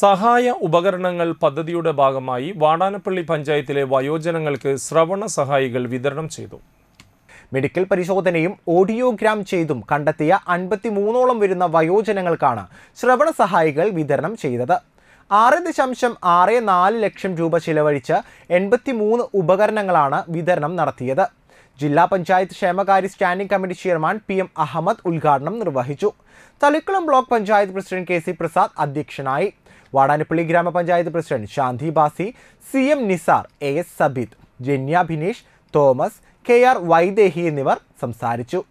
സഹായ ഉപകരണങ്ങൾ പദ്ധതിയുടെ ഭാഗമായി വാടാനപ്പള്ളി പഞ്ചായത്തിലെ വയോജനങ്ങൾക്ക് ശ്രവണ സഹായികൾ വിതരണം ചെയ്തു മെഡിക്കൽ പരിശോധനയും ഓഡിയോഗ്രാം ചെയ്തും കണ്ടെത്തിയ അൻപത്തിമൂന്നോളം വരുന്ന വയോജനങ്ങൾക്കാണ് ശ്രവണ സഹായികൾ വിതരണം ചെയ്തത് ആറ് ദശാംശം ആറ് നാല് ലക്ഷം രൂപ ചിലവഴിച്ച് എൺപത്തിമൂന്ന് ഉപകരണങ്ങളാണ് വിതരണം നടത്തിയത് ജില്ലാ പഞ്ചായത്ത് ക്ഷേമകാര്യ standing committee chairman P M Ahammed ഉദ്ഘാടനം നിർവഹിച്ചു Thalikulam block panchayat president K C Prasad അധ്യക്ഷനായി വാടാനപ്പള്ളി ഗ്രാമപഞ്ചായത്ത് president Shanthi Basi C M Nisar A S Sabith Janya Thomas K R Vaidehi എന്നിവർ സംസാരിച്ചു